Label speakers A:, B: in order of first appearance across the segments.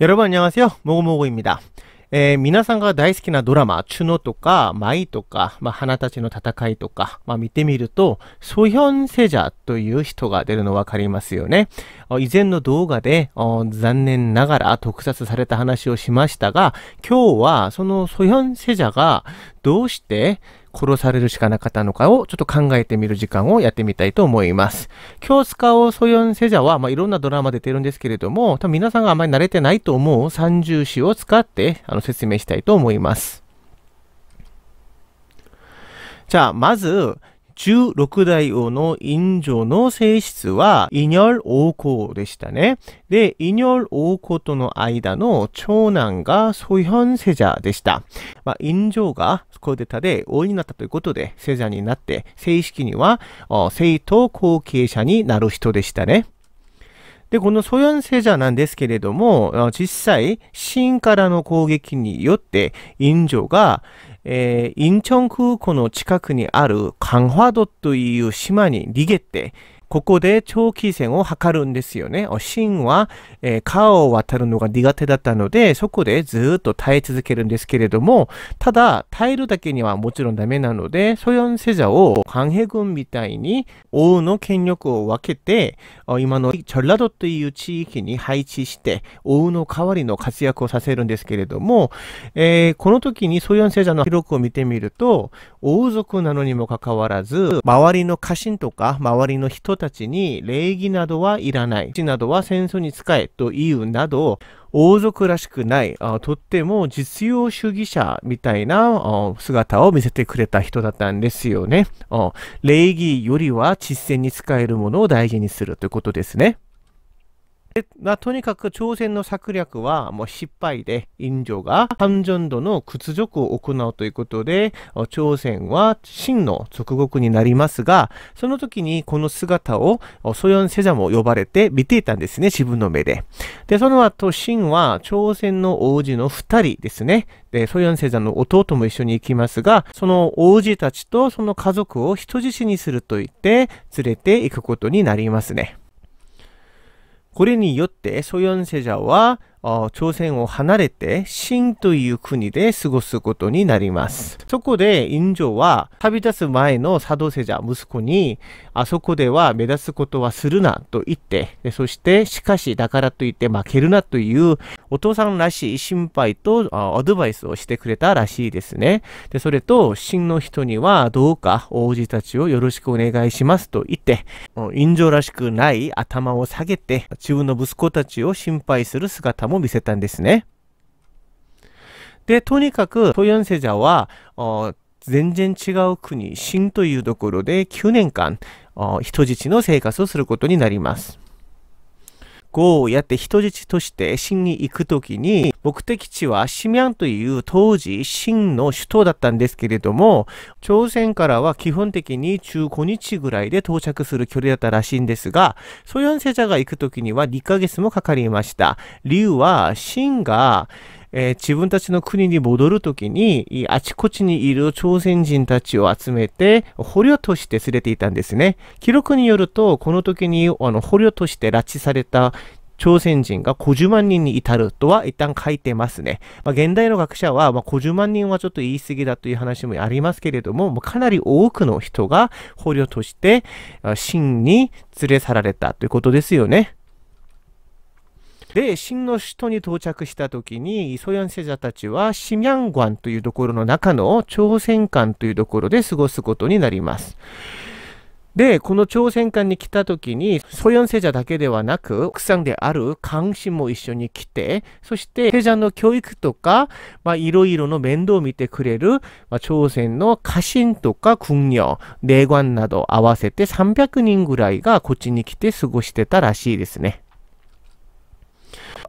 A: 여러분안녕하세요모고모고입니다え皆さんが大好きなドラマ、チュノとか、マイとか、ま花たちの戦いとか、ま見てみると、ソヒョンセジャという人が出るのわかりますよね。以前の動画で、残念ながら特撮された話をしましたが、今日はそのソヒョンセジャがどうして、殺されるしかなかったのかをちょっと考えてみる時間をやってみたいと思います。京スカをソヨンセジャは、まあ、いろんなドラマ出てるんですけれども、多分皆さんがあまり慣れてないと思う三重詞を使ってあの説明したいと思います。じゃあ、まず、十六代王の陰女の性質は、イニョル王皇でしたね。で、イニョル王皇との間の長男がソヒ世ンセジャでした。まあ、陰女がコーでタで王になったということで、セジャになって、正式には、生徒後継者になる人でしたね。で、このソヨンセジャなんですけれども、実際、死因からの攻撃によって、イ女が、えー、インチョン空港の近くにあるカンファドという島に逃げて、ここで長期戦を図るんですよね。シンは、えー、川を渡るのが苦手だったので、そこでずっと耐え続けるんですけれども、ただ、耐えるだけにはもちろんダメなので、ソヨンセジャを関兵軍みたいに王の権力を分けて、今のチョラドという地域に配置して、王の代わりの活躍をさせるんですけれども、えー、この時にソヨンセジャの記録を見てみると、王族なのにもかかわらず、周りの家臣とか、周りの人たちに礼儀などはいらない、死などは戦争に使えと言うなど、王族らしくない、あとっても実用主義者みたいな姿を見せてくれた人だったんですよね。礼儀よりは実践に使えるものを大事にするということですね。まあ、とにかく朝鮮の策略はもう失敗で、インが三純度の屈辱を行うということで、朝鮮は真の属国になりますが、その時にこの姿をソヨンセザも呼ばれて見ていたんですね、自分の目で。で、その後、真は朝鮮の王子の二人ですね。で、ソヨンセザの弟も一緒に行きますが、その王子たちとその家族を人質にすると言って連れて行くことになりますね。 고린이 이때 소현세자와 朝鮮を離れて、新という国で過ごすことになります。そこで、院長は、旅立つ前の佐藤世者、息子に、あそこでは目立つことはするなと言って、そして、しかし、だからといって負けるなという、お父さんらしい心配とアドバイスをしてくれたらしいですね。で、それと、真の人には、どうか王子たちをよろしくお願いしますと言って、印長らしくない頭を下げて、自分の息子たちを心配する姿もも見せたんですね。で、とにかく、トヨンセジャは、全然違う国、新というところで9年間、人質の生活をすることになります。語をやって人質として秦に行くときに、目的地はシミャンという当時真の首都だったんですけれども、朝鮮からは基本的に15日ぐらいで到着する距離だったらしいんですが、ソヨンセジャが行くときには2ヶ月もかかりました。理由は真が、えー、自分たちの国に戻るときに、あちこちにいる朝鮮人たちを集めて、捕虜として連れていたんですね。記録によると、この時にあの捕虜として拉致された朝鮮人が50万人に至るとは一旦書いてますね。まあ、現代の学者は、まあ、50万人はちょっと言い過ぎだという話もありますけれども、もかなり多くの人が捕虜として、真に連れ去られたということですよね。で、真の首都に到着した時に、イソヤンセジャたちは、シミャンガンというところの中の朝鮮館というところで過ごすことになります。で、この朝鮮館に来た時に、ソヨンセジャだけではなく、奥さんである関心も一緒に来て、そして世ジャの教育とか、まあいろいろの面倒を見てくれる、まあ、朝鮮の家臣とか軍領、霊官など合わせて300人ぐらいがこっちに来て過ごしてたらしいですね。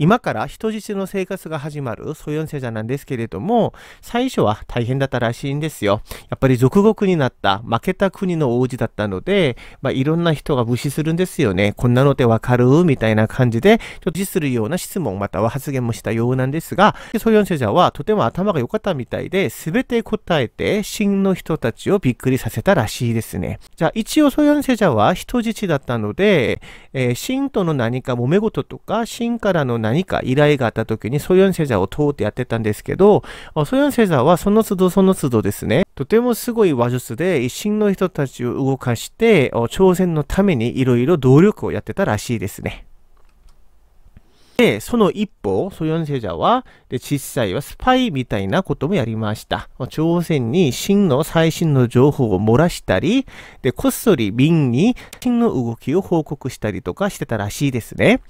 A: 今から人質の生活が始まるソヨンセジャなんですけれども、最初は大変だったらしいんですよ。やっぱり属国になった負けた国の王子だったので、まあ、いろんな人が無視するんですよね。こんなのでわかるみたいな感じで、ちょっと辞するような質問または発言もしたようなんですが、ソヨンセジャはとても頭が良かったみたいで、すべて答えて真の人たちをびっくりさせたらしいですね。じゃあ一応ソヨンセジャは人質だったので、えー、真との何か揉め事とか、真からの何何か依頼があった時にソヨンセザを通ってやってたんですけど、ソヨンセザはその都度その都度ですね、とてもすごい話術で、一心の人たちを動かして、挑戦のためにいろいろ努力をやってたらしいですね。で、その一歩、ソヨンセジャは、で、実際はスパイみたいなこともやりました。朝鮮に真の最新の情報を漏らしたり、で、こっそり瓶に真の動きを報告したりとかしてたらしいですね。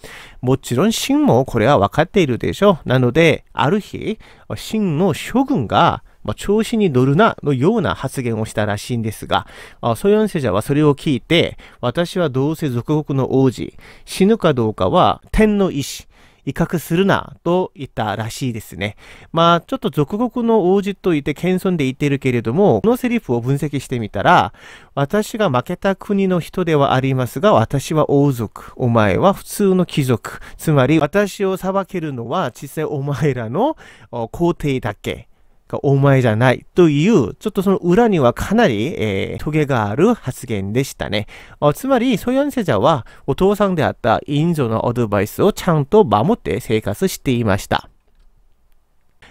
A: もちろん真もこれは分かっているでしょう。なので、ある日、真の諸君が、まあ、調子に乗るな、のような発言をしたらしいんですが、あソヨンセジャはそれを聞いて、私はどうせ属国の王子、死ぬかどうかは天の意志、威嚇するなと言ったらしいですね。まあ、ちょっと俗国の王子といて謙遜で言ってるけれども、このセリフを分析してみたら、私が負けた国の人ではありますが、私は王族、お前は普通の貴族、つまり私を裁けるのは実際お前らの皇帝だけ。がお前じゃないという、ちょっとその裏にはかなり、えー、トゲがある発言でしたね。あつまり、ソヨンセジャはお父さんであったインドのアドバイスをちゃんと守って生活していました。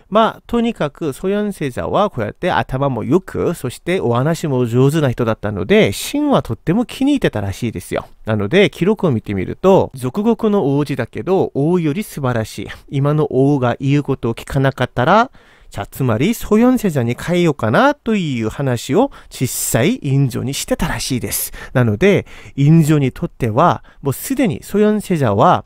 A: まあ、とにかく、ソヨンセザはこうやって頭も良く、そしてお話も上手な人だったので、シンはとっても気に入ってたらしいですよ。なので、記録を見てみると、俗国の王子だけど、王より素晴らしい。今の王が言うことを聞かなかったら、あ、つまりソヨンセジャに変えようかなという話を実際ジョにしてたらしいです。なので、ジョにとっては、もうすでにソヨンセジャは、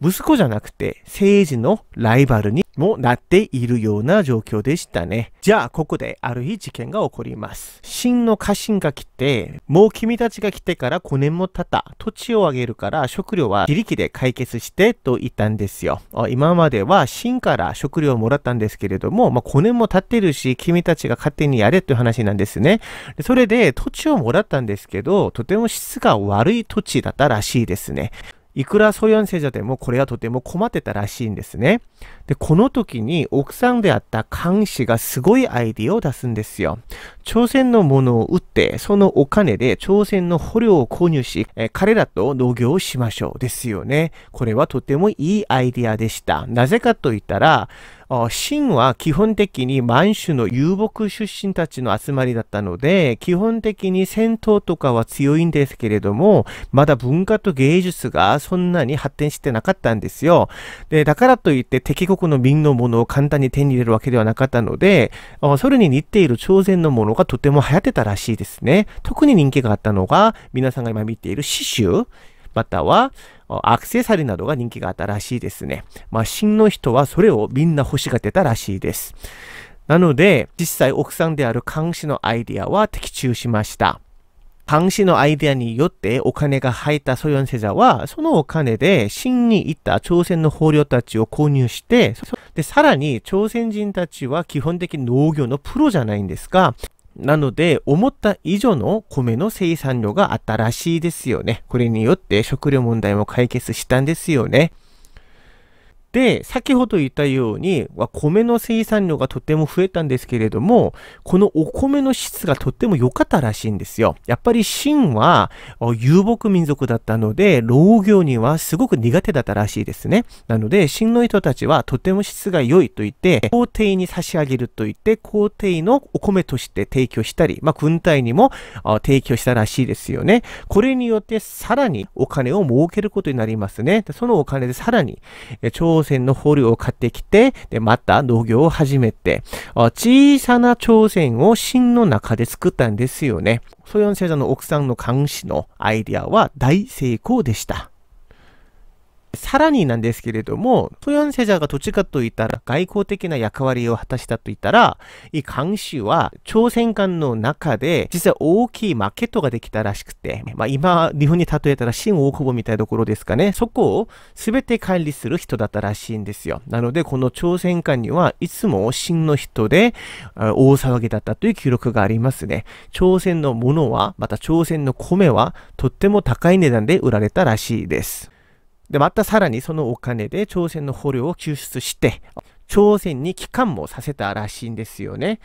A: 息子じゃなくて政治のライバルにもなっているような状況でしたね。じゃあ、ここである日事件が起こります。真の家臣が来て、もう君たちが来てから5年も経った。土地をあげるから食料は自力で解決してと言ったんですよ。今までは真から食料をもらったんですけれども、まあ、5年も経ってるし、君たちが勝手にやれという話なんですね。それで土地をもらったんですけど、とても質が悪い土地だったらしいですね。いくらソヨン者でもこれはとても困ってたらしいんですね。で、この時に奥さんであった漢氏がすごいアイディアを出すんですよ。朝鮮のものを売って、そのお金で朝鮮の捕虜を購入し、え彼らと農業をしましょうですよね。これはとてもいいアイディアでした。なぜかと言ったら、神は基本的に満州の遊牧出身たちの集まりだったので、基本的に戦闘とかは強いんですけれども、まだ文化と芸術がそんなに発展してなかったんですよ。で、だからといって敵国の民のものを簡単に手に入れるわけではなかったので、それに似ている朝鮮のものがとても流行ってたらしいですね。特に人気があったのが、皆さんが今見ている詩集。またはアクセサリーなどが人気があったらしいですね。まあ、真の人はそれをみんな欲しがってたらしいです。なので、実際奥さんである監視のアイディアは的中しました。監視のアイデアによってお金が入ったソヨンセザは、そのお金で真に行った朝鮮の捕虜たちを購入して、で、さらに朝鮮人たちは基本的に農業のプロじゃないんですが、なので、思った以上の米の生産量があったらしいですよね。これによって食料問題も解決したんですよね。で、先ほど言ったように、米の生産量がとても増えたんですけれども、このお米の質がとても良かったらしいんですよ。やっぱり秦は遊牧民族だったので、農業にはすごく苦手だったらしいですね。なので、秦の人たちはとても質が良いと言って、皇帝に差し上げると言って、皇帝のお米として提供したり、まあ、軍隊にも提供したらしいですよね。これによってさらにお金を儲けることになりますね。そのお金でさらに、朝鮮の捕虜を買ってきて、で、また農業を始めて、小さな朝鮮を芯の中で作ったんですよね。ソヨン星座の奥さんの監視のアイディアは大成功でした。さらになんですけれども、トヨンセジャーがどっちかといったら外交的な役割を果たしたといったら、い강씨は朝鮮間の中で実は大きいマーケットができたらしくて、まあ今、日本に例えたら新大久保みたいなところですかね、そこを全て管理する人だったらしいんですよ。なので、この朝鮮間にはいつも真の人で大騒ぎだったという記録がありますね。朝鮮のものは、また朝鮮の米はとっても高い値段で売られたらしいです。で、またさらにそのお金で朝鮮の捕虜を救出して、朝鮮に帰還もさせたらしいんですよね。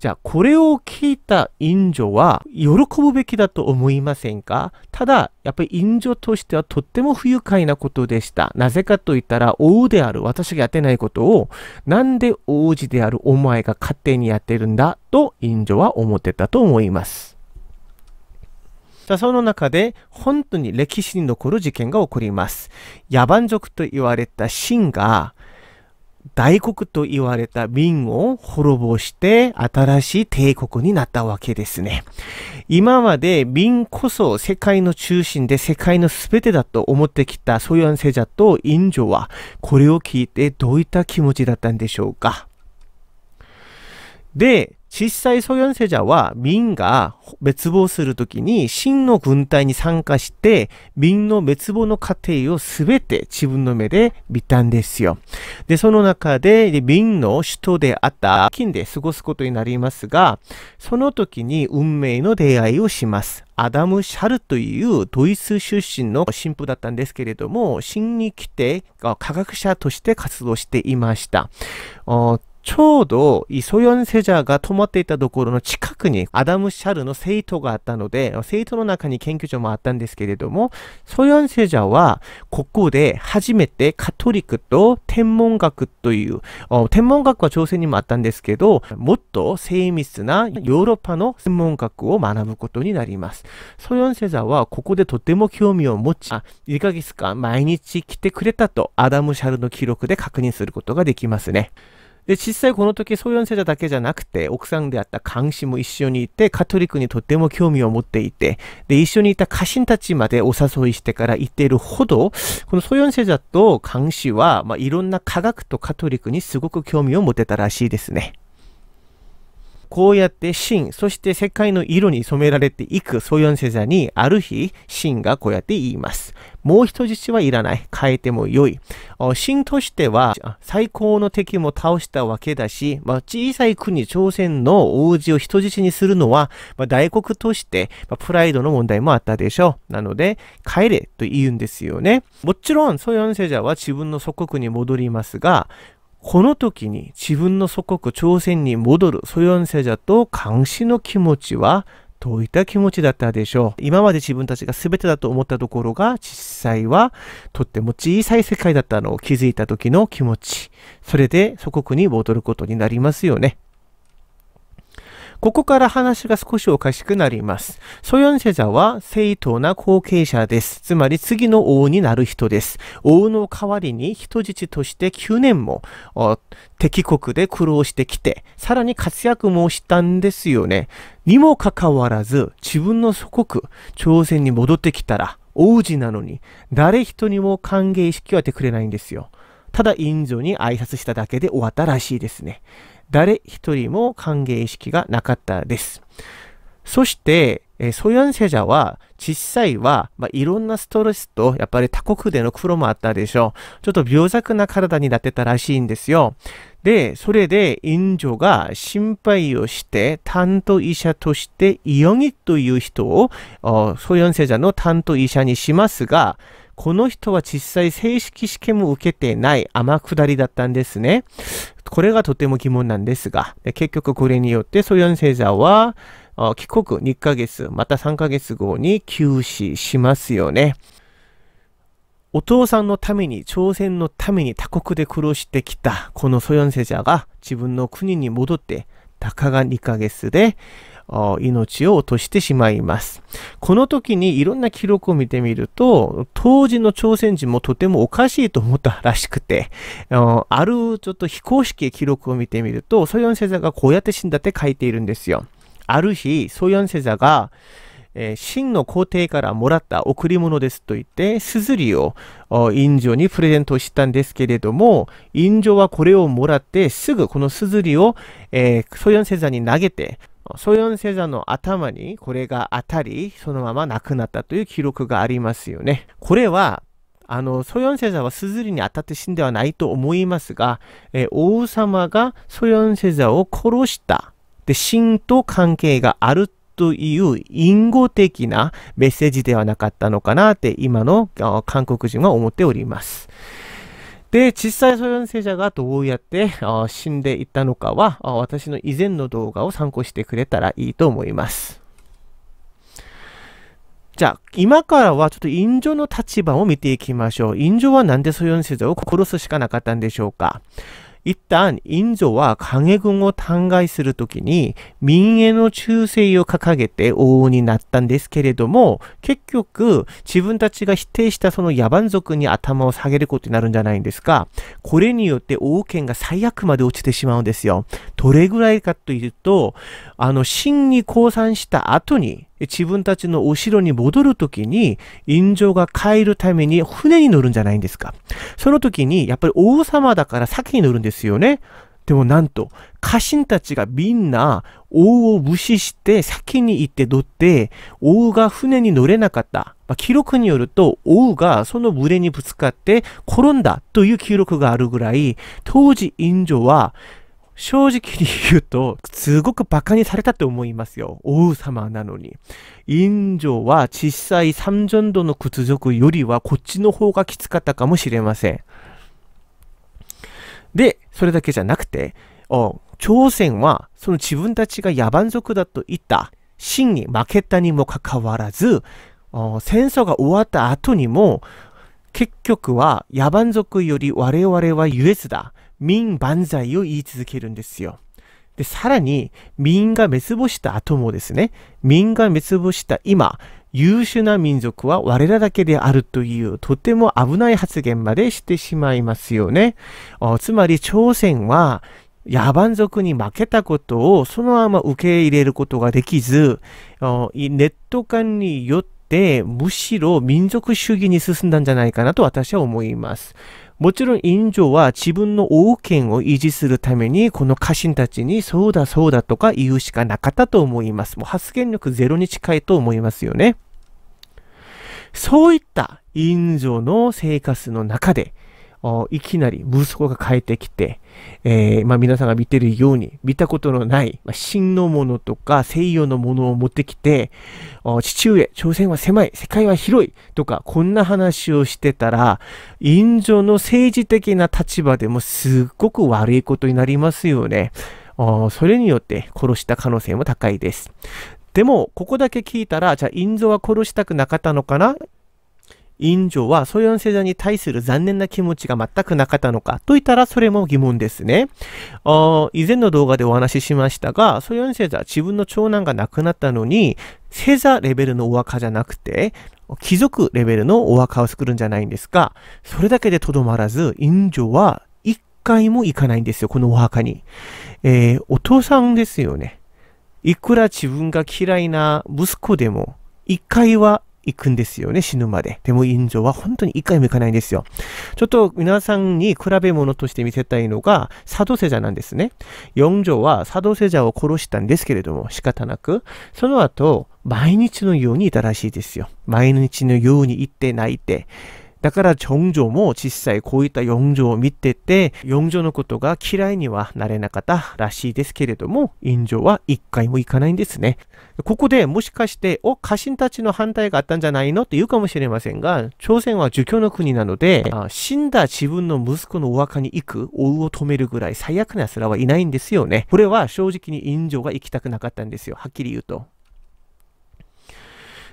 A: じゃあ、これを聞いた院女は喜ぶべきだと思いませんかただ、やっぱり院女としてはとっても不愉快なことでした。なぜかと言ったら、王である私がやってないことを、なんで王子であるお前が勝手にやってるんだと院女は思ってたと思います。あ、その中で本当に歴史に残る事件が起こります。野蛮族と言われた秦が大国と言われた明を滅ぼして新しい帝国になったわけですね。今まで明こそ世界の中心で世界の全てだと思ってきたソヨン者とインジョはこれを聞いてどういった気持ちだったんでしょうか。で、実際ソヨンセジャは民が滅亡するときに真の軍隊に参加して民の滅亡の過程をすべて自分の目で見たんですよ。で、その中で民の首都であった金で過ごすことになりますが、その時に運命の出会いをします。アダム・シャルというドイツ出身の神父だったんですけれども、新に来て科学者として活動していました。ちょうどイソヨンセジャーが泊まっていたところの近くにアダム・シャルの生徒があったので、生徒の中に研究所もあったんですけれども、ソヨンセジャーはここで初めてカトリックと天文学という、天文学は朝鮮にもあったんですけど、もっと精密なヨーロッパの天文学を学ぶことになります。ソヨンセジャーはここでとても興味を持ち、2ヶ月間毎日来てくれたとアダム・シャルの記録で確認することができますね。で、実際この時、ソヨンセジャだけじゃなくて、奥さんであったカン氏も一緒にいて、カトリックにとっても興味を持っていて、で、一緒にいた家臣たちまでお誘いしてから言っているほど、このソヨンセジャとカン氏は、まあ、いろんな科学とカトリックにすごく興味を持てたらしいですね。こうやって真、そして世界の色に染められていく、ソヨンセザに、ある日、真がこうやって言います。もう人質はいらない。変えても良い。真としては、最高の敵も倒したわけだし、まあ、小さい国、朝鮮の王子を人質にするのは、まあ、大国として、まあ、プライドの問題もあったでしょう。なので、帰れと言うんですよね。もちろん、ソヨンセザは自分の祖国に戻りますが、この時に自分の祖国朝鮮に戻るソヨンセジャと監視の気持ちはどういった気持ちだったでしょう今まで自分たちが全てだと思ったところが実際はとっても小さい世界だったのを気づいた時の気持ち。それで祖国に戻ることになりますよね。ここから話が少しおかしくなります。ソヨンセザは正当な後継者です。つまり次の王になる人です。王の代わりに人質として9年も敵国で苦労してきて、さらに活躍もしたんですよね。にもかかわらず自分の祖国、朝鮮に戻ってきたら王子なのに誰一人も歓迎式はってくれないんですよ。ただ、インドに挨拶しただけで終わったらしいですね。誰一人も歓迎意識がなかったです。そして、えー、ソヨンセジャは、実際は、まあ、いろんなストレスと、やっぱり他国での苦労もあったでしょう。ちょっと病弱な体になってたらしいんですよ。で、それで、院長が心配をして、担当医者として、イヨギという人を、ソヨンセジャの担当医者にしますが、この人は実際正式試験も受けてない天下りだったんですね。これがとても疑問なんですが、結局これによってソヨン星座は、帰国2ヶ月、また3ヶ月後に休止しますよね。お父さんのために、朝鮮のために他国で苦労してきた、このソヨンセジャが自分の国に戻って、たかが2ヶ月で、命を落としてしまいます。この時にいろんな記録を見てみると、当時の朝鮮人もとてもおかしいと思ったらしくて、あるちょっと非公式記録を見てみると、ソヨンセザがこうやって死んだって書いているんですよ。ある日、ソヨンセザが、真の皇帝からもらった贈り物ですと言って、すずりを院長にプレゼントしたんですけれども、院長はこれをもらってすぐこのすずりを、えー、ソヨンセザに投げて、ソヨンセザの頭にこれが当たり、そのまま亡くなったという記録がありますよね。これは、あの、ソヨンセザはスズリに当たって死んではないと思いますが、えー、王様がソヨンセザを殺した。で、んと関係があるという因果的なメッセージではなかったのかなって今の韓国人は思っております。で、実際ソヨン聖者がどうやって死んでいったのかは、私の以前の動画を参考してくれたらいいと思います。じゃあ、今からはちょっと印情の立場を見ていきましょう。印情はなんでソヨン聖者を殺すしかなかったんでしょうか。一旦、インゾは影軍を弾劾するときに、民営の忠誠を掲げて王になったんですけれども、結局、自分たちが否定したその野蛮族に頭を下げることになるんじゃないんですか。これによって王権が最悪まで落ちてしまうんですよ。どれぐらいかというと、あの、真に降参した後に、自分たちのお城に戻るときに、印情が変えるために船に乗るんじゃないんですか。その時に、やっぱり王様だから先に乗るんですよね。でもなんと、家臣たちがみんな王を無視して先に行って乗って、王が船に乗れなかった。まあ、記録によると、王がその群れにぶつかって転んだという記録があるぐらい、当時インは正直に言うと、すごく馬鹿にされたって思いますよ。王様なのに。院長は小さい三千度の屈辱よりはこっちの方がきつかったかもしれません。で、それだけじゃなくて、朝鮮はその自分たちが野蛮族だと言った真に負けたにもかかわらず、戦争が終わった後にも、結局は野蛮族より我々は優越だ。民万歳を言い続けるんですよ。で、さらに、民が滅亡した後もですね、民が滅亡した今、優秀な民族は我らだけであるというとても危ない発言までしてしまいますよね。つまり朝鮮は野蛮族に負けたことをそのまま受け入れることができず、ネット間によってむしろ民族主義に進んだんじゃないかなと私は思います。もちろんインは自分の王権を維持するために、この家臣たちにそうだそうだとか言うしかなかったと思います。もう発言力ゼロに近いと思いますよね。そういったインの生活の中で、いきなり息子が帰ってきて、えー、まあ、皆さんが見てるように、見たことのない、まあ、真のものとか西洋のものを持ってきて、父上、朝鮮は狭い、世界は広いとか、こんな話をしてたら、インドの政治的な立場でもすっごく悪いことになりますよね。それによって殺した可能性も高いです。でも、ここだけ聞いたら、じゃあ、インゾは殺したくなかったのかな院長はソヨンセザに対する残念な気持ちが全くなかったのかと言ったらそれも疑問ですね。以前の動画でお話ししましたが、ソヨンセザ。自分の長男が亡くなったのに、セザレベルのお墓じゃなくて、貴族レベルのお墓を作るんじゃないんですか。それだけでとどまらず、院長は一回も行かないんですよ、このお墓に。えー、お父さんですよね。いくら自分が嫌いな息子でも、一回は行くんですよね、死ぬまで。でも院長は本当に一回も行かないんですよ。ちょっと皆さんに比べ物として見せたいのが、佐渡世者なんですね。四条は佐渡世者を殺したんですけれども、仕方なく、その後、毎日のようにいたらしいですよ。毎日のように行って泣いて、だから長女も実際こういった四女を見てて、四女のことが嫌いにはなれなかったらしいですけれども、院長は一回も行かないんですね。ここでもしかして、お、家臣たちの反対があったんじゃないのって言うかもしれませんが、朝鮮は儒教の国なので、死んだ自分の息子のお墓に行く、おうを止めるぐらい最悪な奴らはいないんですよね。これは正直に院長が行きたくなかったんですよ。はっきり言うと。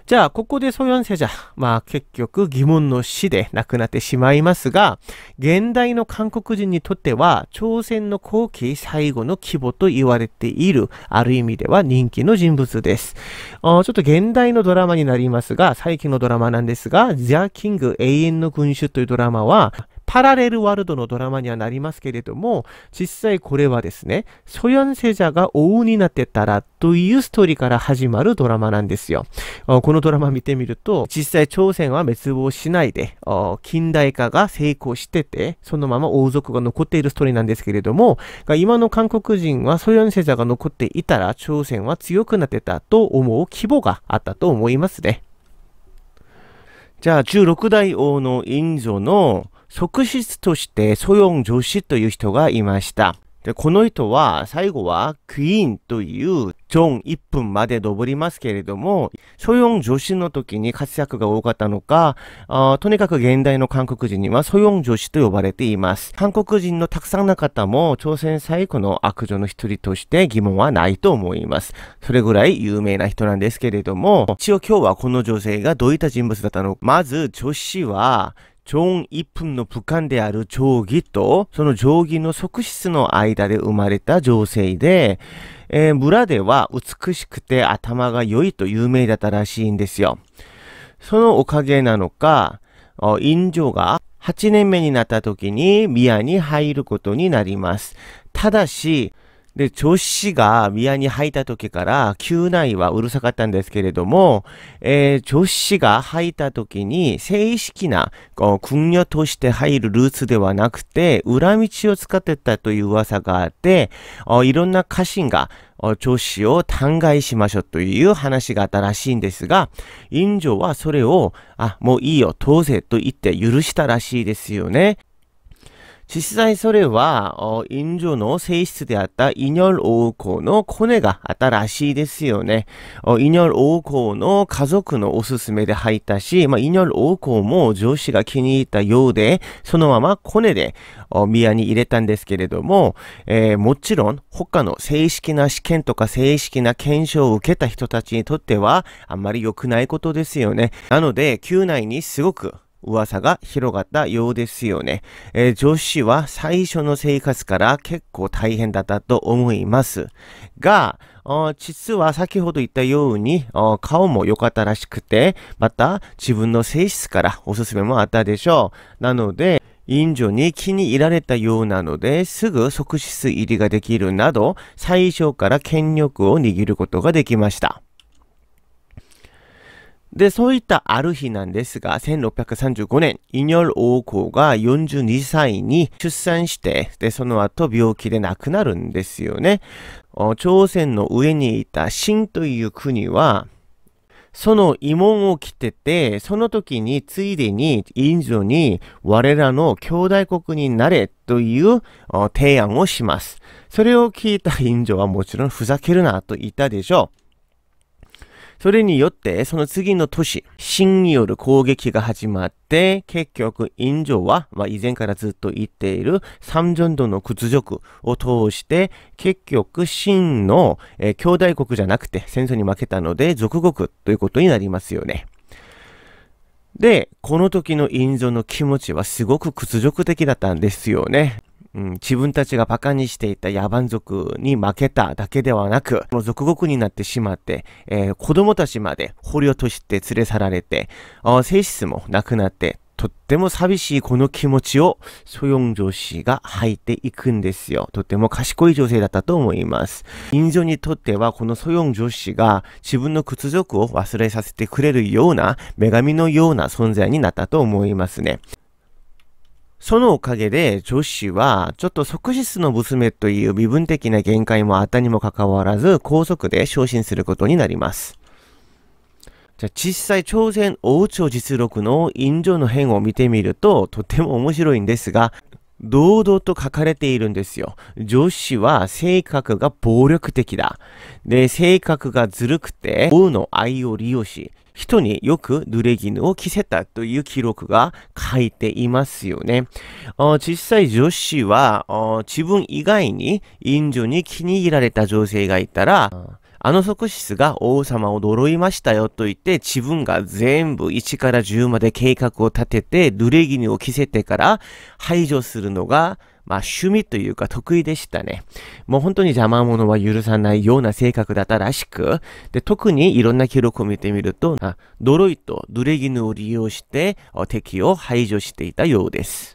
A: じゃあ、ここでソヨンセじゃ、まあ結局疑問の死で亡くなってしまいますが、現代の韓国人にとっては、朝鮮の後期最後の規模と言われている、ある意味では人気の人物です。ちょっと現代のドラマになりますが、最近のドラマなんですが、ザ・キング永遠の君主というドラマは、パラレルワールドのドラマにはなりますけれども、実際これはですね、ヨンセジャが王になってたらというストーリーから始まるドラマなんですよ。このドラマ見てみると、実際朝鮮は滅亡しないで、近代化が成功してて、そのまま王族が残っているストーリーなんですけれども、今の韓国人はソヨンセジャが残っていたら朝鮮は強くなってたと思う規模があったと思いますね。じゃあ16代王のインの側室としてソヨン女子という人がいました。で、この人は最後はクイーンというジョン1分まで登りますけれども、ソヨン女子の時に活躍が多かったのか、あとにかく現代の韓国人にはソヨン女子と呼ばれています。韓国人のたくさんの方も朝鮮最古の悪女の一人として疑問はないと思います。それぐらい有名な人なんですけれども、一応今日はこの女性がどういった人物だったのか。まず女子はチョン一分の武漢である定義と、その定義の側室の間で生まれた情勢で、村では美しくて頭が良いと有名だったらしいんですよ。そのおかげなのか、院長が8年目になった時に宮に入ることになります。ただし、で、女子が宮に入った時から、宮内はうるさかったんですけれども、えー、女子が入った時に、正式な、こう、訓女として入るルーツではなくて、裏道を使ってたという噂があって、いろんな家臣が、女子を弾劾しましょうという話があったらしいんですが、院長はそれを、あ、もういいよ、通せと言って許したらしいですよね。実際それは、印度の性質であったイニョル王侯のコネがあったらしいですよね。イニョル王侯の家族のおすすめで入ったし、まあ、イニョル王侯も上司が気に入ったようで、そのままコネで宮に入れたんですけれども、えー、もちろん他の正式な試験とか正式な検証を受けた人たちにとってはあんまり良くないことですよね。なので、宮内にすごく噂が広がったようですよね。えー、女子は最初の生活から結構大変だったと思います。が、実は先ほど言ったように、顔も良かったらしくて、また自分の性質からおすすめもあったでしょう。なので、院女に気に入られたようなので、すぐ即室入りができるなど、最初から権力を握ることができました。で、そういったある日なんですが、1635年、イニョル王侯が42歳に出産して、で、その後病気で亡くなるんですよね。朝鮮の上にいた秦という国は、その慰問を着てて、その時についでに、インドに我らの兄弟国になれという提案をします。それを聞いたインドはもちろんふざけるなと言ったでしょう。それによって、その次の年、真による攻撃が始まって、結局、陰女は、まあ、以前からずっと言っている、ョンドの屈辱を通して、結局、真の、えー、兄弟国じゃなくて、戦争に負けたので、属国ということになりますよね。で、この時の印象の気持ちはすごく屈辱的だったんですよね。うん、自分たちが馬鹿にしていた野蛮族に負けただけではなく、もう属国になってしまって、えー、子供たちまで捕虜として連れ去られて、あ性質もなくなって、とっても寂しいこの気持ちをソヨンジョ氏が吐いていくんですよ。とても賢い女性だったと思います。人情にとってはこのソヨンジョ氏が自分の屈辱を忘れさせてくれるような女神のような存在になったと思いますね。そのおかげで女子は、ちょっと側室の娘という身分的な限界もあったにもかかわらず、高速で昇進することになります。じゃあ実際朝鮮王朝実録の印状の変を見てみると、とても面白いんですが、堂々と書かれているんですよ。女子は性格が暴力的だ。で、性格がずるくて、王の愛を利用し、人によく濡れ衣を着せたという記録が書いていますよね。実際女子は自分以外に淫女に気に入られた女性がいたら、あの側室が王様を呪いましたよと言って、自分が全部1から10まで計画を立てて、濡れ衣を着せてから排除するのが、まあ趣味というか得意でしたね。もう本当に邪魔者は許さないような性格だったらしく、で、特にいろんな記録を見てみると、あいと濡れ衣を利用して敵を排除していたようです。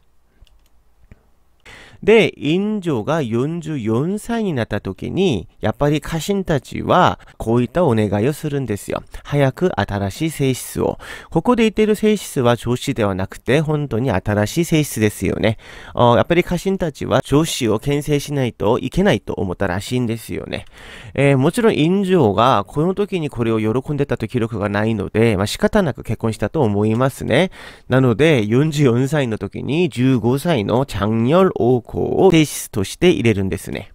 A: で、院長が44歳になった時に、やっぱり家臣たちはこういったお願いをするんですよ。早く新しい性質を。ここで言っている性質は上司ではなくて、本当に新しい性質ですよね。あやっぱり家臣たちは上司を牽制しないといけないと思ったらしいんですよね。えー、もちろん院長がこの時にこれを喜んでたと記録がないので、まあ、仕方なく結婚したと思いますね。なので、44歳の時に15歳のチャンヨ王項を定スとして入れるんですね。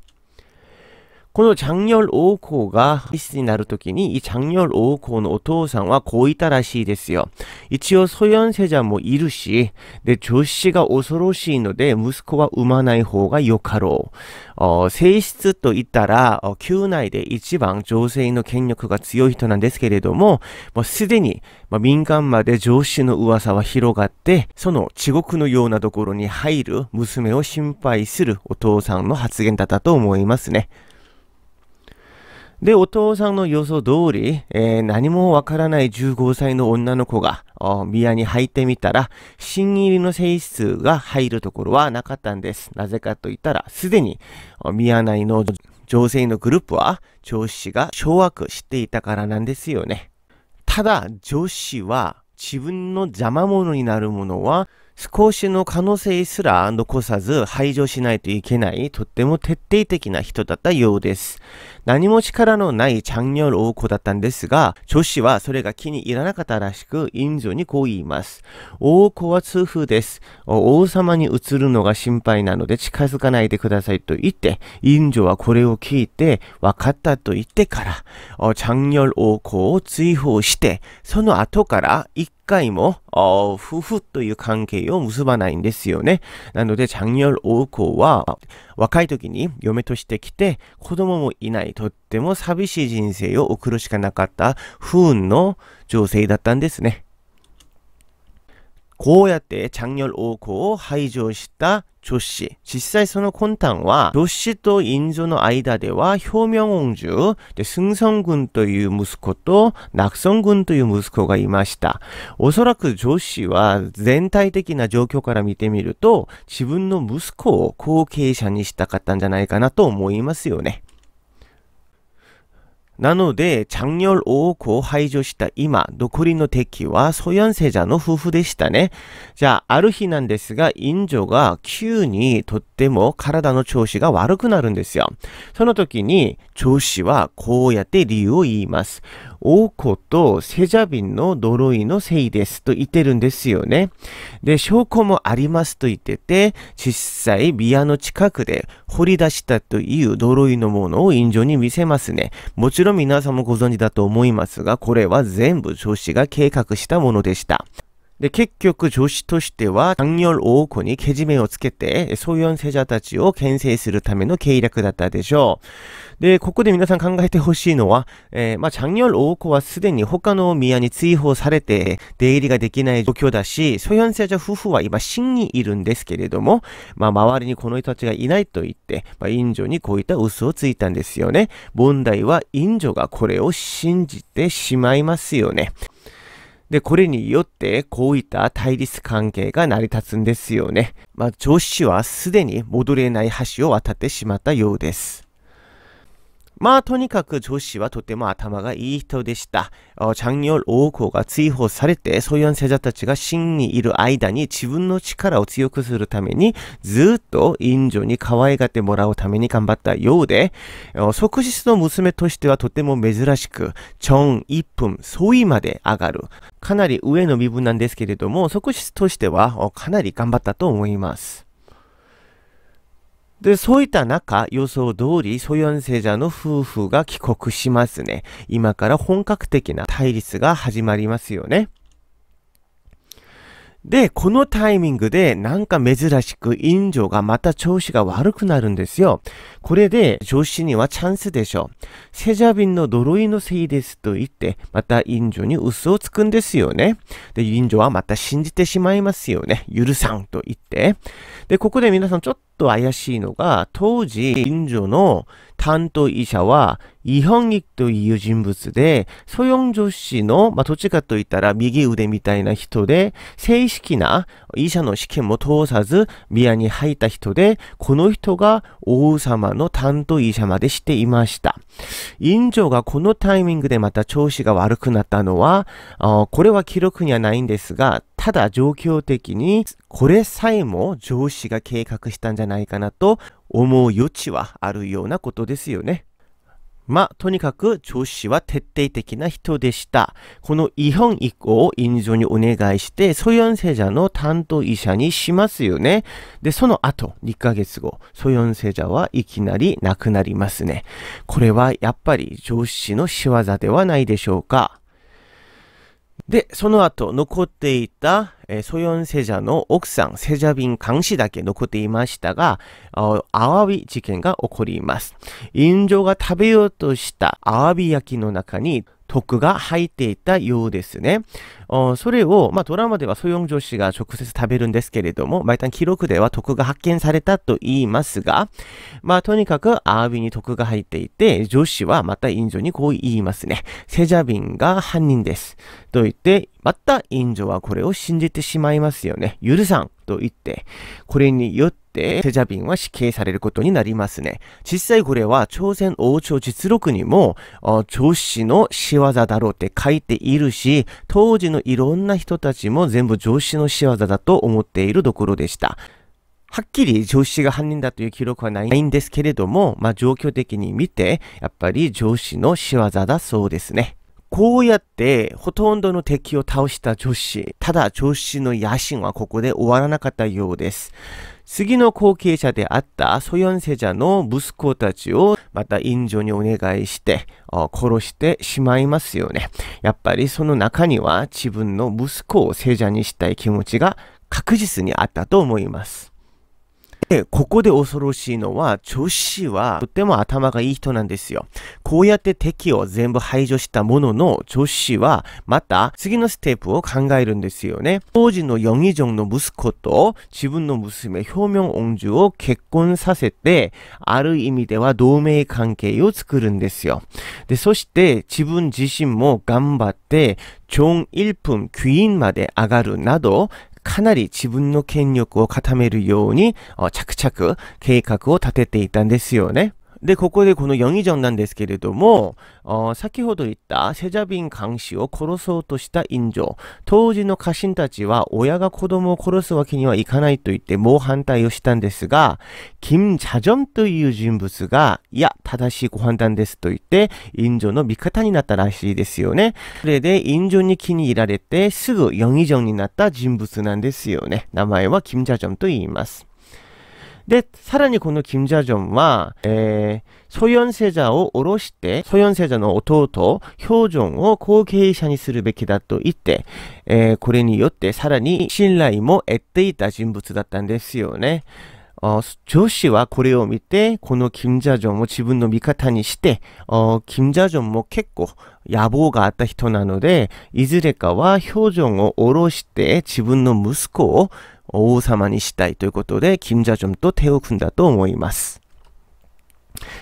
A: このジャンル王侯が必子になるときに、いジャンル王侯のお父さんはこういたらしいですよ。一応、ソヨン世ジもいるし、で、女子が恐ろしいので、息子は産まない方がよかろう。性質と言ったら、宮内で一番女性の権力が強い人なんですけれども、もうすでに、まあ、民間まで上司の噂は広がって、その地獄のようなところに入る娘を心配するお父さんの発言だったと思いますね。で、お父さんの予想通り、えー、何もわからない15歳の女の子が、宮に入ってみたら、新入りの性質が入るところはなかったんです。なぜかと言ったら、すでに宮内の女性のグループは、上司が掌握していたからなんですよね。ただ、上司は自分の邪魔者になるものは、少しの可能性すら残さず排除しないといけないとっても徹底的な人だったようです。何も力のないチャンニョル王子だったんですが、女子はそれが気に入らなかったらしく、院長にこう言います。王子は痛風です。王様に移るのが心配なので近づかないでくださいと言って、院長はこれを聞いて、分かったと言ってから、チャンニョル王子を追放して、その後から一回も、夫婦という関係を結ばないんですよね。なので、チャンヨル王子は、若い時に嫁として来て、子供もいない、とっても寂しい人生を送るしかなかった不運の女性だったんですね。こうやってチャンギル王公を排除した女子。実際その根端は、女子と인조の間では、表明王 주、 승성군という息子と、낙성軍という息子がいました。おそらく女子は、全体的な状況から見てみると、自分の息子を後継者にしたかったんじゃないかなと思いますよね。なので、長ャンヨを排除した今、残りの敵はソヨンセジャの夫婦でしたね。じゃあ、ある日なんですが、インジョが急にとってでも体の調子が悪くなるんですよ。その時に調子はこうやって理由を言います。王子とセジャビンの呪いのせいですと言ってるんですよね。で、証拠もありますと言ってて、実際ビアの近くで掘り出したという呪いのものを印象に見せますね。もちろん皆さんもご存知だと思いますが、これは全部調子が計画したものでした。で、結局女子としては、産業大くにけじめをつけて、ソヨンう世者たちを牽制するための計略だったでしょう。で、ここで皆さん考えてほしいのは、えー、まあ、産業大くはすでに他の宮に追放されて、出入りができない状況だし、ソヨン世者夫婦は今、真にいるんですけれども、まあ、周りにこの人たちがいないと言って、まあ、イ女にこういった嘘をついたんですよね。問題は、イ女がこれを信じてしまいますよね。で、これによってこういった対立関係が成り立つんですよね。まあ、上司はすでに戻れない橋を渡ってしまったようです。まあとにかく女子はとても頭がいい人でした。チャンル王侯が追放されて、ソヨンセジたちが真にいる間に自分の力を強くするために、ずっと院女に可愛がってもらうために頑張ったようで、即日の娘としてはとても珍しく、チョン分、ソイまで上がる。かなり上の身分なんですけれども、即日としてはかなり頑張ったと思います。で、そういった中、予想通り、ソヨンセジの夫婦が帰国しますね。今から本格的な対立が始まりますよね。で、このタイミングでなんか珍しく委情がまた調子が悪くなるんですよ。これで上司にはチャンスでしょう。セジャビンの呪いのせいですと言って、また委情に嘘をつくんですよね。で、委情はまた信じてしまいますよね。許さんと言って。で、ここで皆さんちょっと怪しいのが、当時、近所の担当医者は、イ・ヒョという人物で、ソヨン女子の、まあ、どっちかといったら右腕みたいな人で、正式な医者の試験も通さず、宮に入った人で、この人が王様の担当医者までしていました。院長がこのタイミングでまた調子が悪くなったのは、これは記録にはないんですが、ただ状況的にこれさえも上司が計画したんじゃないかなと思う余地はあるようなことですよね。まあ、とにかく、上司は徹底的な人でした。この違反以降を印象にお願いして、ソヨンセジャの担当医者にしますよね。で、その後、2ヶ月後、ソヨンセジャはいきなり亡くなりますね。これはやっぱり上司の仕業ではないでしょうか。で、その後残っていた、えー、ソヨンセジャの奥さん、セジャビン監視だけ残っていましたが、あわび事件が起こります。院長が食べようとしたあわび焼きの中に、徳が入っていたようですね。それを、まあ、ドラマではソヨンジョ氏が直接食べるんですけれども、まあ、一旦記録では徳が発見されたと言いますが、まあ、とにかくアービに徳が入っていて、女子はまたインジョにこう言いますね。セジャビンが犯人です。と言って、またインジョはこれを信じてしまいますよね。許さんと言って、これによってて、テジャビンは死刑されることになりますね。実際これは朝鮮王朝実録にも、朝氏の仕業だろうって書いているし、当時のいろんな人たちも全部上司の仕業だと思っているところでした。はっきり上司が犯人だという記録はないんですけれども、まあ状況的に見て、やっぱり上司の仕業だそうですね。こうやってほとんどの敵を倒した女子。ただ女子の野心はここで終わらなかったようです。次の後継者であったソヨンセジャの息子たちをまた陰女にお願いして殺してしまいますよね。やっぱりその中には自分の息子をセジャにしたい気持ちが確実にあったと思います。で、ここで恐ろしいのは、女子はとても頭がいい人なんですよ。こうやって敵を全部排除したものの、女子はまた次のステップを考えるんですよね。当時のヨンイジョンの息子と自分の娘、ヒョミョン恩珠を結婚させて、ある意味では同盟関係を作るんですよ。で、そして自分自身も頑張って、ジョンクイーンまで上がるなど、かなり自分の権力を固めるように、着々計画を立てていたんですよね。で、ここでこのヨイジョンなんですけれども、先ほど言ったセジャビン監視を殺そうとした院長、当時の家臣たちは親が子供を殺すわけにはいかないと言って猛反対をしたんですが、金茶ジョンという人物が、いや、正しいご判断ですと言って、院長の味方になったらしいですよね。それで院長に気に入られて、すぐヨイジョンになった人物なんですよね。名前は金茶ジョンと言います。で、さらにこの金자점は、えー、ソヨンセジを下ろして、ソヨンセジの弟、ヒョジョンを後継者にするべきだと言って、えー、これによってさらに信頼も得ていた人物だったんですよね。女子はこれを見て、この金座ャジョンを自分の味方にして、金ジャジョンも結構野望があった人なので、いずれかはヒョジョンを下ろして自分の息子を王様にしたいということで、キム・ジャジョンと手を組んだと思います。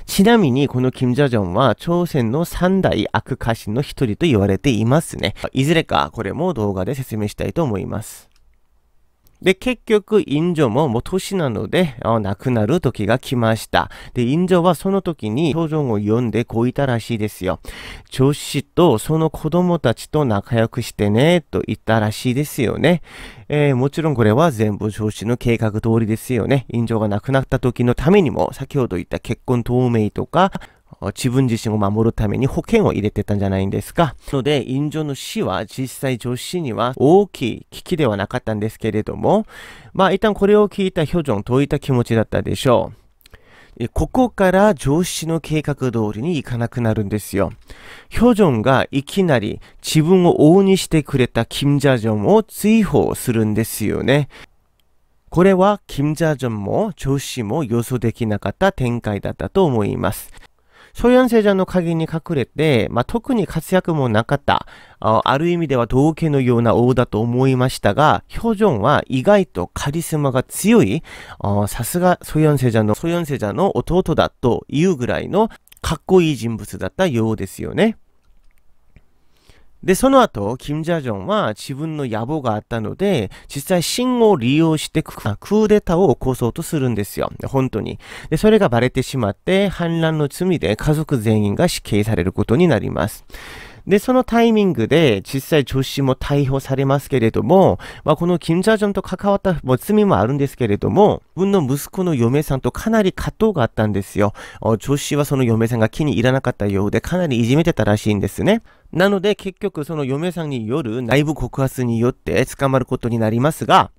A: ちなみに、このキム・ジャジョンは、朝鮮の三大悪家臣の一人と言われていますね。いずれか、これも動画で説明したいと思います。で、結局、院長ももう年なので、亡くなる時が来ました。で、院長はその時に、表情を読んでこう言ったらしいですよ。女子とその子供たちと仲良くしてね、と言ったらしいですよね。えー、もちろんこれは全部女子の計画通りですよね。院長が亡くなった時のためにも、先ほど言った結婚透明とか、自分自身を守るために保険を入れてたんじゃないんですか。ので、インジョの死は実際女子には大きい危機ではなかったんですけれども、まあ一旦これを聞いたヒョョン、どういった気持ちだったでしょう。ここから上司の計画通りに行かなくなるんですよ。ヒョジョンがいきなり自分を王にしてくれたキム・ジャジョンを追放するんですよね。これはキム・ジャジョンも上司も予想できなかった展開だったと思います。ソヨンセジャの鍵に隠れて、まあ、特に活躍もなかったあ、ある意味では同家のような王だと思いましたが、表情は意外とカリスマが強い、さすがソヨンセジャの、ソヨンセジャの弟だというぐらいのかっこいい人物だったようですよね。で、その後、キム・ジャジョンは自分の野望があったので、実際信号を利用してクーデターを起こそうとするんですよ。本当に。で、それがバレてしまって、反乱の罪で家族全員が死刑されることになります。で、そのタイミングで実際女子も逮捕されますけれども、まあ、この金座城と関わったも罪もあるんですけれども、自分の息子の嫁さんとかなり葛藤があったんですよ。女子はその嫁さんが気に入らなかったようで、かなりいじめてたらしいんですね。なので結局その嫁さんによる内部告発によって捕まることになりますが、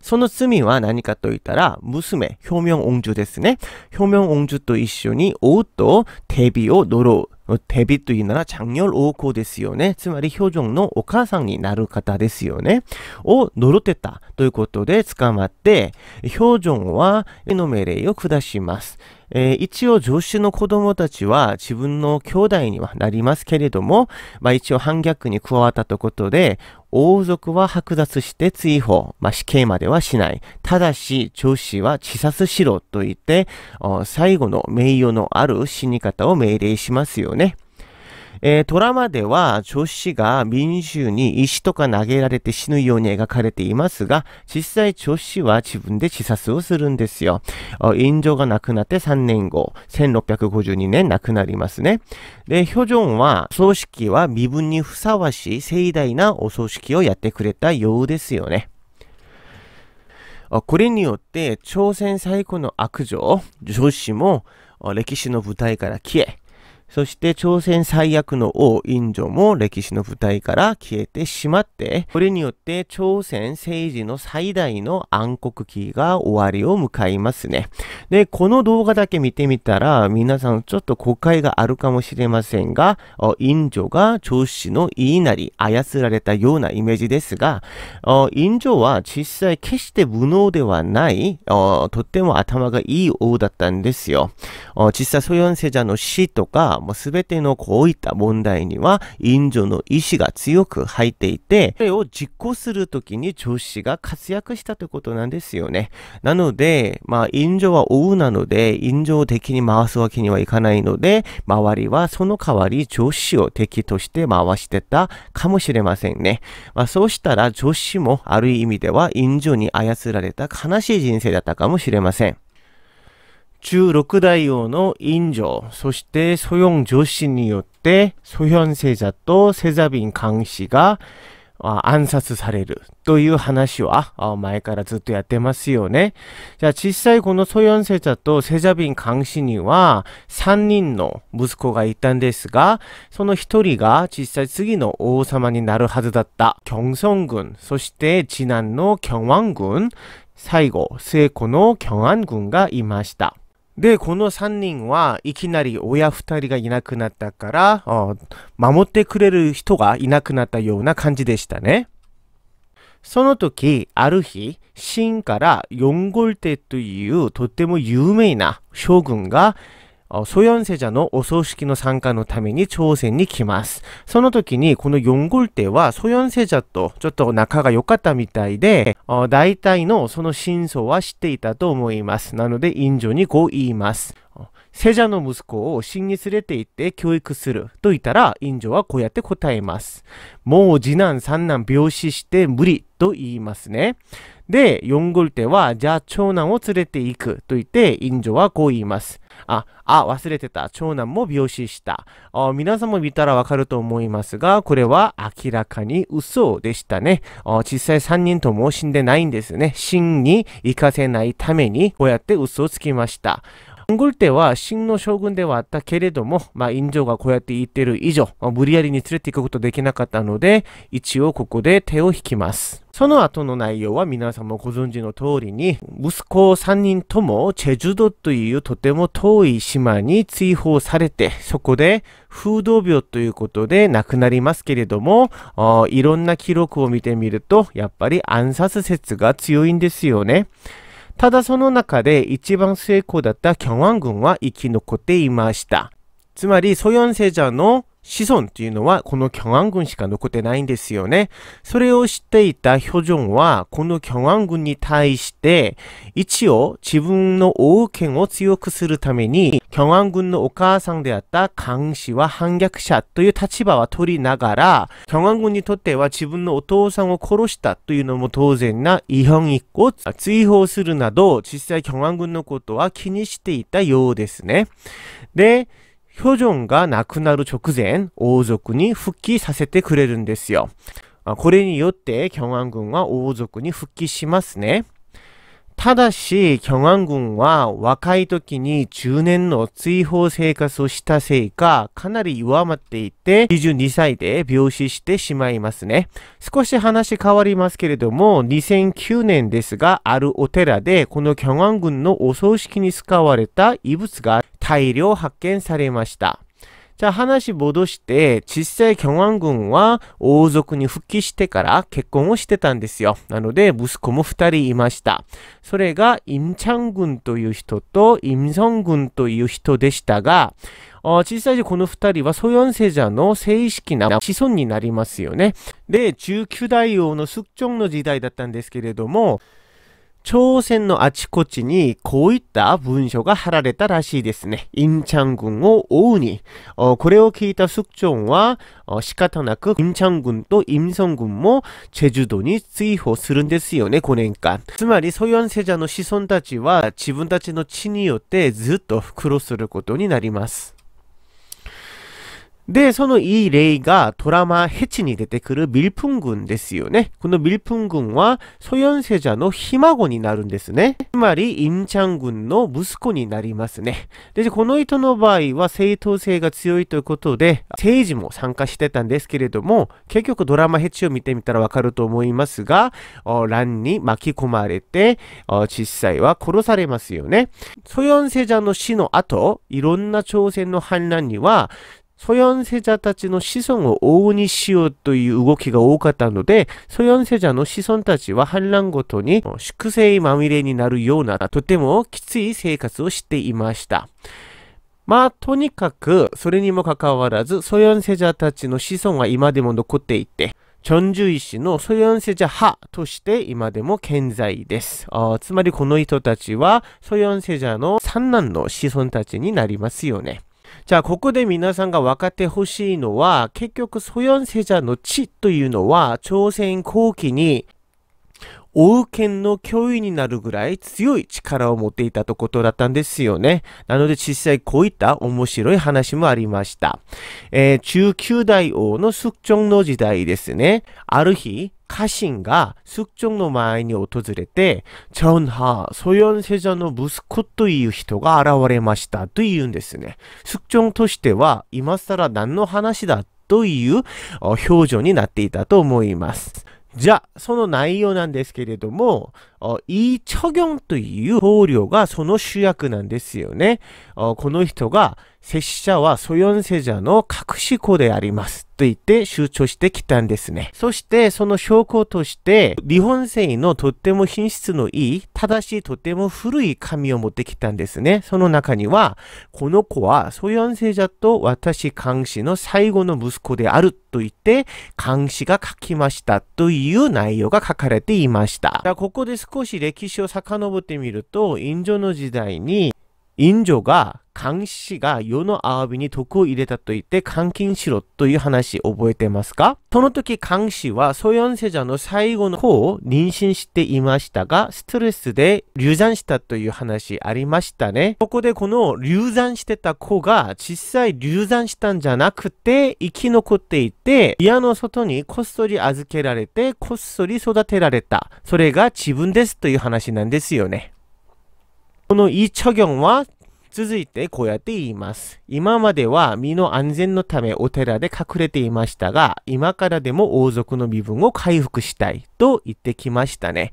A: その罪は何かと言ったら、娘、表明恩樹ですね。表明恩樹と一緒に王と手ビを呪う。デビというなら、チャンヨル王子ですよね。つまり、表情のお母さんになる方ですよね。を呪ってたということで捕まって、表情は、の命令を下します。えー、一応助手の子供たちは自分の兄弟にはなりますけれども、まあ、一応反逆に加わったということで、王族は剥奪して追放、まあ、死刑まではしない。ただし、上司は自殺しろと言って、最後の名誉のある死に方を命令しますよね。えー、ラマでは女子が民衆に石とか投げられて死ぬように描かれていますが、実際女子は自分で自殺をするんですよ。炎上が亡くなって3年後、1652年亡くなりますね。で、ヒョジョンは、葬式は身分にふさわしい盛大なお葬式をやってくれたようですよね。これによって朝鮮最古の悪女、女子も歴史の舞台から消え、そして朝鮮最悪の王インジョも歴史の舞台から消えてしまって、これによって朝鮮政治の最大の暗黒期が終わりを迎えますね。で、この動画だけ見てみたら、皆さんちょっと誤解があるかもしれませんが、インジョが朝氏の言いなり操られたようなイメージですが、インジョは実際決して無能ではない、とっても頭がいい王だったんですよ。実際ソヨンセジャの死とか、もうすべてのこういった問題には、援助の意志が強く入っていて、それを実行するときに女子が活躍したということなんですよね。なので、まあ、援助は王なので、援助を敵に回すわけにはいかないので、周りはその代わり女子を敵として回してたかもしれませんね。まあ、そうしたら女子もある意味では援助に操られた悲しい人生だったかもしれません。中六大王の陰女、そしてソヨ女子によってソヒ聖者とセザビン氏が暗殺されるという話は前からずっとやってますよね。じゃあ実際このソヨ聖者とセザビン氏には3人の息子がいたんですが、その1人が実際次の王様になるはずだった경성軍、そして次男の경왕軍、最後、末子の경安軍がいました。で、この3人はいきなり親2人がいなくなったから、守ってくれる人がいなくなったような感じでしたね。その時、ある日、ンからゴ号テというとても有名な将軍がソヨンセジャのお葬式の参加のために朝鮮に来ます。その時にこのゴルテはソヨンセジャとちょっと仲が良かったみたいで、大体のその真相は知っていたと思います。なので、院長にこう言います。セジャの息子を死に連れて行って教育すると言ったら、院長はこうやって答えます。もう次男三男病死して無理と言いますね。で、ヨンゴルテは、じゃあ長男を連れて行くと言って、院長はこう言います。あ、あ、忘れてた。長男も病死した。あ皆さんも見たらわかると思いますが、これは明らかに嘘でしたね。あ実際3人とも死んでないんですね。真に行かせないために、こうやって嘘をつきました。ンては真の将軍ではあったけれども、まあ、院長がこうやって言ってる以上、まあ、無理やりに連れて行くことできなかったので、一応ここで手を引きます。その後の内容は皆様ご存知の通りに、息子3人ともチェジュドというとても遠い島に追放されて、そこで風土病ということで亡くなりますけれども、いろんな記録を見てみると、やっぱり暗殺説が強いんですよね。ただその中で一番成功だったキ安軍は生き残っていました。つまりソヨンセジャの子孫っていうのはこの平安軍しか残ってないんですよね。それを知っていたヒョジョンは、この平安軍に対して、一応自分の王権を強くするために、平安軍のお母さんであった監氏は反逆者という立場は取りながら、平安軍にとっては自分のお父さんを殺したというのも当然な違変一個追放するなど、実際平安軍のことは気にしていたようですね。で、ョジョンが亡くなる直前、王族に復帰させてくれるんですよ。これによって、キョアン軍は王族に復帰しますね。ただし、キョアン軍は若い時に10年の追放生活をしたせいか、かなり弱まっていて、22歳で病死してしまいますね。少し話変わりますけれども、2009年ですが、あるお寺で、このキョアン軍のお葬式に使われた遺物が大量発見されました。자話戻して実際경安軍は王族に復帰してから結婚をしてたんですよなので息子も2人いましたそれが임창軍という人と임성軍という人でしたが実際にこの2人はソヨンセジャの正式な子孫になりますよねで19代王の숙종の時代だったんですけれども朝鮮のあちこちにこういった文書が貼られたらしいですね。インチャン軍を追うに。これを聞いた숙종は仕方なくインチャン軍とイムソン軍も제주ドに追放するんですよね、5年間。つまり、ソヨンセジャの子孫たちは自分たちの地によってずっと苦労することになります。で、そのい例がドラマヘチに出てくるプン軍ですよね。このプン軍はソヨンセジャのひ孫になるんですね。つまり、インチャン軍の息子になりますね。で、この人の場合は正当性が強いということで、政治も参加してたんですけれども、結局ドラマヘチを見てみたらわかると思いますが、乱に巻き込まれて、実際は殺されますよね。ソヨンセジャの死の後、いろんな朝鮮の反乱には、ソヨンセジャたちの子孫を王にしようという動きが多かったので、ソヨンセジャの子孫たちは反乱ごとに粛清まみれになるようなとてもきつい生活をしていました。まあ、とにかく、それにもかかわらず、ソヨンセジャたちの子孫は今でも残っていて、チョンジュイ氏のソヨンセジャ派として今でも健在です。つまりこの人たちはソヨンセジャの三男の子孫たちになりますよね。じゃあ、ここで皆さんが分かってほしいのは、結局、ソヨンセジの地というのは、朝鮮後期に、王権の脅威になるぐらい強い力を持っていたとことだったんですよね。なので実際こういった面白い話もありました。えー、19代王の숙정の時代ですね。ある日、家臣が숙長の前に訪れて、전하ソヨンセジャの息子という人が現れましたと言うんですね。숙長としては、今更何の話だという表情になっていたと思います。じゃあ、その内容なんですけれども、イ・チョギョンという僧侶がその主役なんですよね。この人が拙者はソヨンセジャの隠し子であります。と言って主張してきたんですね。そしてその証拠として、日本製のとっても品質のいい、ただしとても古い紙を持ってきたんですね。その中には、この子はソヨンセジャと私監視の最後の息子であると言って、監視が書きましたという内容が書かれていました。ここで少し歴史を遡ってみると、インドの時代に인조가강씨가요노아비니毒を入れたと言って監禁しろという話覚えてますかその時강씨はソヨンセジの最後の子を妊娠していましたが、ストレスで流産したという話ありましたね。ここでこの流産してた子が実際流産したんじゃなくて生き残っていて、家の外にこっそり預けられて、こっそり育てられた。それが自分ですという話なんですよね。 또는 이척영화 続いてこうやって言います。今までは身の安全のためお寺で隠れていましたが、今からでも王族の身分を回復したいと言ってきましたね。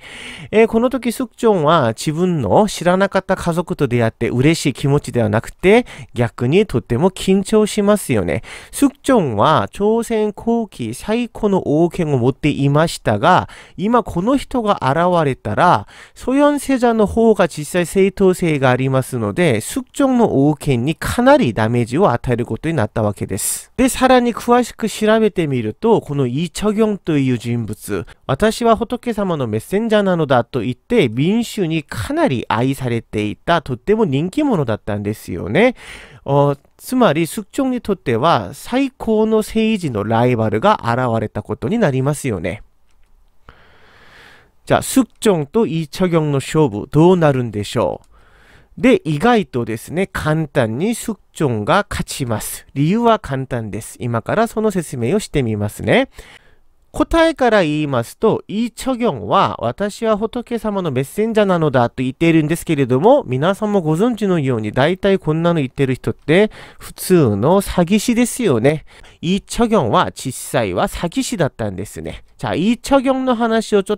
A: えー、この時スクチョンは自分の知らなかった家族と出会って嬉しい気持ちではなくて、逆にとっても緊張しますよね。スクチョンは朝鮮後期最古の王権を持っていましたが、今この人が現れたら、ソヨンセジャの方が実際正当性がありますので、スク특정の王権にかなりダメージを与えることになったわけです。で、さらに詳しく調べてみると、このイ・チョギョンという人物、私は仏様のメッセンジャーなのだと言って、民衆にかなり愛されていた、とっても人気者だったんですよね。つまり、숙종にとっては最高の政治のライバルが現れたことになりますよね。じゃあ、숙종とイ・チョギョンの勝負、どうなるんでしょうで、意外とですね、簡単にスクチョンが勝ちます。理由は簡単です。今からその説明をしてみますね。答えから言いますと、イ・ーチョギョンは私は仏様のメッセンジャーなのだと言っているんですけれども、皆さんもご存知のように大体こんなの言ってる人って普通の詐欺師ですよね。イ・ーチョギョンは実際は詐欺師だったんですね。자이척용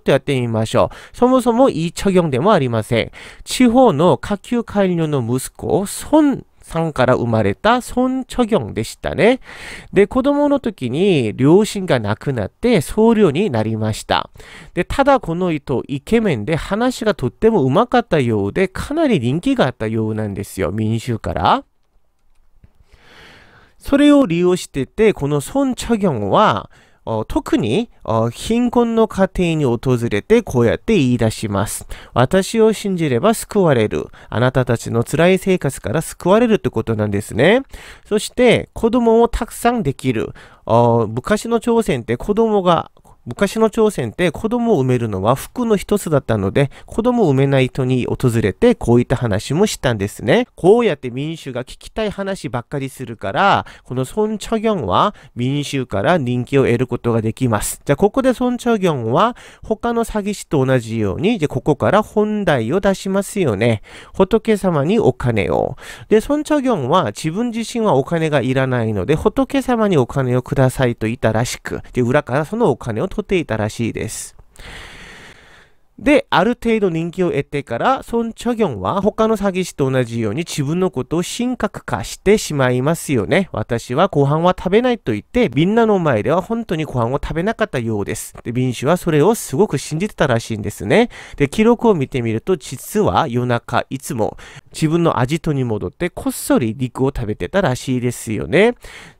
A: やってみましょう。そもそもイーチョ이척용でもありません地方の下級카일の息子孫。さんから生まれた孫チョギョンでしたね。で、子供の時に両親が亡くなって僧侶になりました。で、ただこの人、イケメンで話がとってもうまかったようで、かなり人気があったようなんですよ、民衆から。それを利用してて、この孫チョギョンは、特に貧困の家庭に訪れてこうやって言い出します。私を信じれば救われる。あなたたちの辛い生活から救われるってことなんですね。そして子供をたくさんできる。昔の朝鮮って子供が昔の朝鮮って子供を産めるのは服の一つだったので、子供を産めない人に訪れてこういった話もしたんですね。こうやって民衆が聞きたい話ばっかりするから、この孫チャギョンは民衆から人気を得ることができます。じゃあここで孫チャギョンは他の詐欺師と同じように、じゃあここから本題を出しますよね。仏様にお金を。で、孫チャギョンは自分自身はお金がいらないので、仏様にお金をくださいと言ったらしく、で、裏からそのお金を取取っていたらしいです。で、ある程度人気を得てから、孫ン・チョギョンは他の詐欺師と同じように自分のことを神格化してしまいますよね。私はご飯は食べないと言って、みんなの前では本当にご飯を食べなかったようです。で、民主はそれをすごく信じてたらしいんですね。で、記録を見てみると、実は夜中いつも自分のアジトに戻ってこっそり肉を食べてたらしいですよね。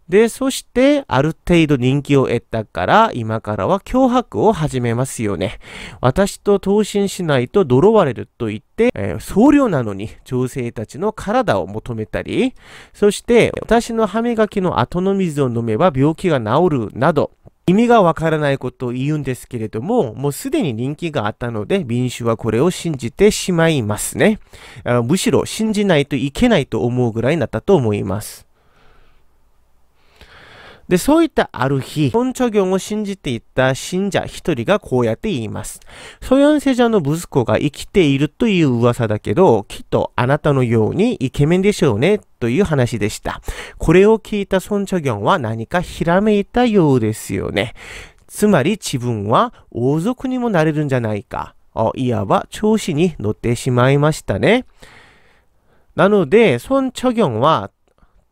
A: で、そして、ある程度人気を得たから、今からは脅迫を始めますよね。私と投信しないと呪われると言って、えー、僧侶なのに女性たちの体を求めたり、そして、私の歯磨きの後の水を飲めば病気が治るなど、意味がわからないことを言うんですけれども、もうすでに人気があったので、民主はこれを信じてしまいますね。むしろ信じないといけないと思うぐらいになったと思います。で、そういったある日、ギ著行を信じていた信者一人がこうやって言います。ソヨンセジャの息子が生きているという噂だけど、きっとあなたのようにイケメンでしょうね、という話でした。これを聞いたソンチョギョンは何かひらめいたようですよね。つまり自分は王族にもなれるんじゃないか。いわば調子に乗ってしまいましたね。なので、ソン・チョギョンは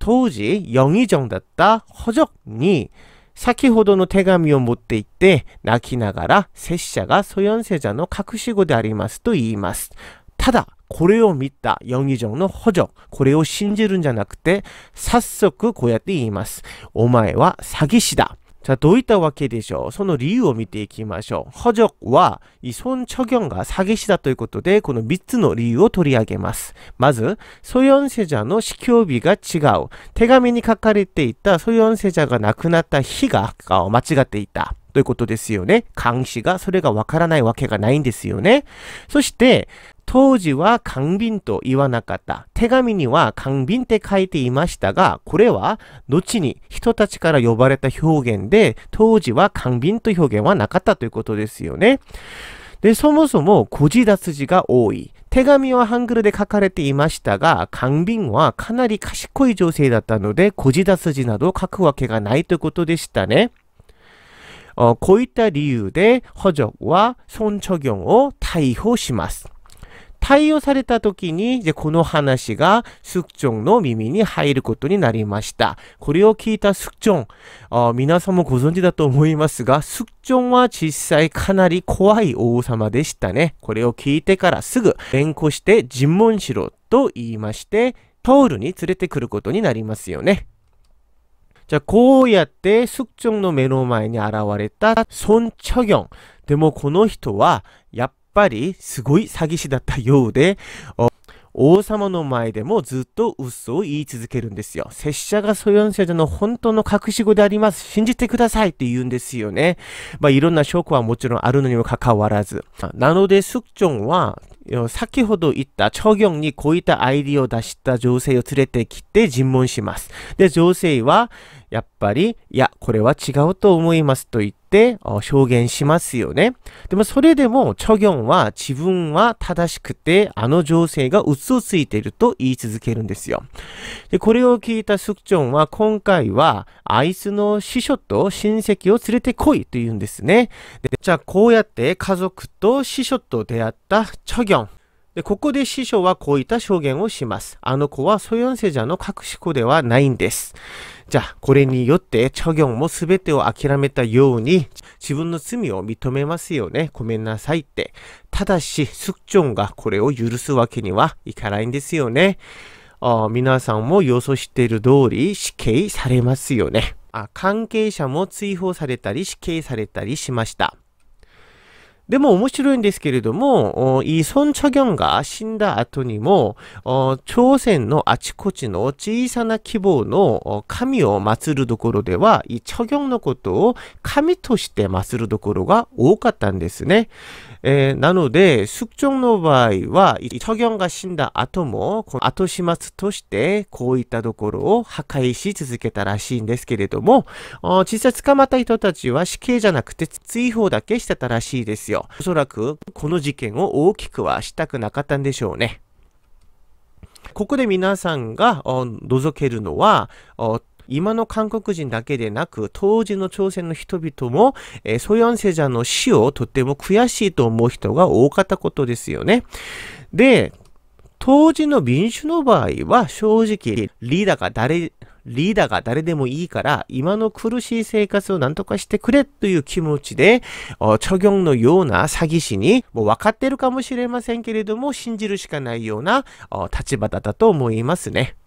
A: 当時영의정だった補助に先ほどの手紙を持って行って泣きながら拙者がソヨンセジャの隠し子でありますと言います。ただ、これを見たヨギジョンの補助、これを信じるんじゃなくて、早速こうやって言います。お前は詐欺師だ。どういったわけでしょう。その理由を見ていきましょう허적와이손처경과사기시다ということで、この3つの理由を取り上げますまず소연세자の死교日が違う手紙に書かれていた소연세자が亡くなった日が間違っていたということですよね。監視が、それがわからないわけがないんですよね。そして、当時は官便と言わなかった。手紙には官便って書いていましたが、これは後に人たちから呼ばれた表現で、当時は官便と表現はなかったということですよね。で、そもそも孤児脱字が多い。手紙はハングルで書かれていましたが、官便はかなり賢い女性だったので、孤児脱字など書くわけがないということでしたね。こういった理由で、補助は孫著行を逮捕します。対応された時に、でこの話がスクチョンの耳に入ることになりました。これを聞いたスクチョン、あ皆さんもご存知だと思いますが、スクチョンは実際かなり怖い王様でしたね。これを聞いてからすぐ連呼して尋問しろと言いまして、タオルに連れてくることになりますよね。じゃあ、こうやって、スクチョンの目の前に現れた、ソン・チョギョン。でも、この人は、やっぱりすごい詐欺師だったようで、王様の前でもずっと嘘を言い続けるんですよ。拙者がソヨンセジの本当の隠し子であります。信じてくださいって言うんですよね。まあいろんな証拠はもちろんあるのにもかかわらず。なのでスクチョンは先ほど言ったチョギョンにこういったアイディを出した女性を連れてきて尋問します。で、女性はやっぱり、いや、これは違うと思いますと言って表現しますよね。でもそれでも、チョギョンは自分は正しくて、あの情勢が嘘をついていると言い続けるんですよ。で、これを聞いたスクチョンは、今回は、アイスの師匠と親戚を連れてこいと言うんですね。で、じゃあこうやって家族と師匠と出会ったチョギョン。で、ここで師匠はこういった証言をします。あの子はソヨンセの隠し子ではないんです。じゃあ、これによって、諸行も全てを諦めたように、自分の罪を認めますよね。ごめんなさいって。ただし、スクョンがこれを許すわけにはいかないんですよね。あ皆さんも予想している通り、死刑されますよね。あ関係者も追放されたり死刑されたりしました。でも面白いんですけれども、イ・ソン・チョギョンが死んだ後にも、朝鮮のあちこちの小さな規模の神を祀るところでは、イ・チョギョンのことを神として祀るところが多かったんですね。えー、なので、숙종の場合は、諸行が死んだ後も、この後始末として、こういったところを破壊し続けたらしいんですけれども、実際捕まった人たちは死刑じゃなくて追放だけしてたらしいですよ。おそらく、この事件を大きくはしたくなかったんでしょうね。ここで皆さんが覗けるのは、今の韓国人だけでなく、当時の朝鮮の人々も、ソヨンセジャの死をとても悔しいと思う人が多かったことですよね。で、当時の民主の場合は正直、リーダーが誰、リーダーが誰でもいいから、今の苦しい生活を何とかしてくれという気持ちで、チョギョンのような詐欺師に、もう分かってるかもしれませんけれども、信じるしかないような立場だったと思いますね。